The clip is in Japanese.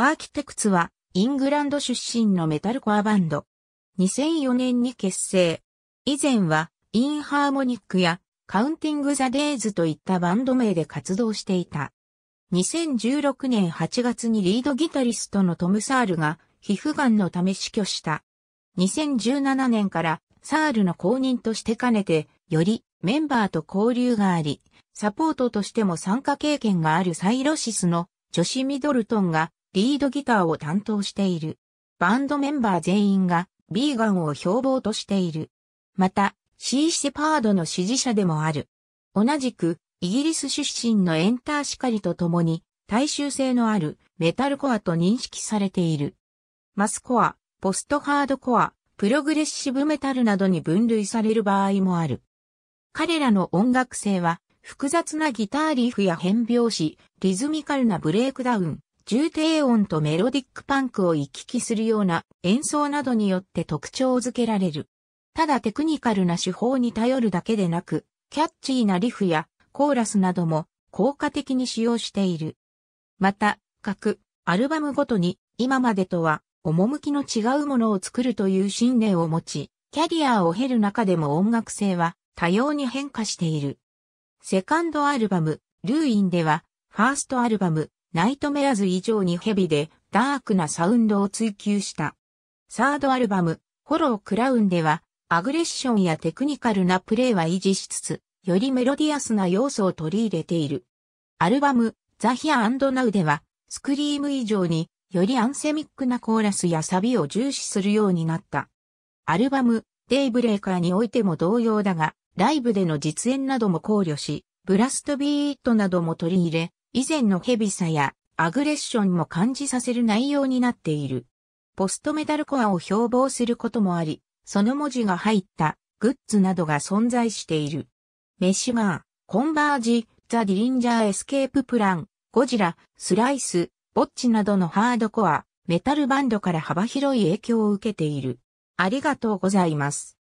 アーキテクツは、イングランド出身のメタルコアバンド。2004年に結成。以前は、インハーモニックや、カウンティング・ザ・デイズといったバンド名で活動していた。2016年8月にリードギタリストのトム・サールが、皮膚がんのため死去した。2017年からサールの公認として兼ねて、よりメンバーと交流があり、サポートとしても参加経験があるサイロシスのジョシ・ミドルトンがリードギターを担当している。バンドメンバー全員がビーガンを標榜としている。また、シー・シェパードの支持者でもある。同じく、イギリス出身のエンターシカリと共に、大衆性のあるメタルコアと認識されている。マスコア、ポストハードコア、プログレッシブメタルなどに分類される場合もある。彼らの音楽性は、複雑なギターリフや変拍子、リズミカルなブレイクダウン、重低音とメロディックパンクを行き来するような演奏などによって特徴づけられる。ただテクニカルな手法に頼るだけでなく、キャッチーなリフやコーラスなども効果的に使用している。また、各アルバムごとに今までとは趣の違うものを作るという信念を持ち、キャリアを経る中でも音楽性は多様に変化している。セカンドアルバム、ルーインでは、ファーストアルバム、ナイトメアズ以上にヘビでダークなサウンドを追求した。サードアルバム、フォロークラウンでは、アグレッションやテクニカルなプレイは維持しつつ、よりメロディアスな要素を取り入れている。アルバム、ザ・ヒア・アンド・ナウでは、スクリーム以上に、よりアンセミックなコーラスやサビを重視するようになった。アルバム、デイブレーカーにおいても同様だが、ライブでの実演なども考慮し、ブラストビートなども取り入れ、以前のヘビさやアグレッションも感じさせる内容になっている。ポストメダルコアを標榜することもあり、その文字が入ったグッズなどが存在している。メシガー、コンバージ、ザ・ディリンジャー・エスケープ・プラン、ゴジラ、スライス、ボッチなどのハードコア、メタルバンドから幅広い影響を受けている。ありがとうございます。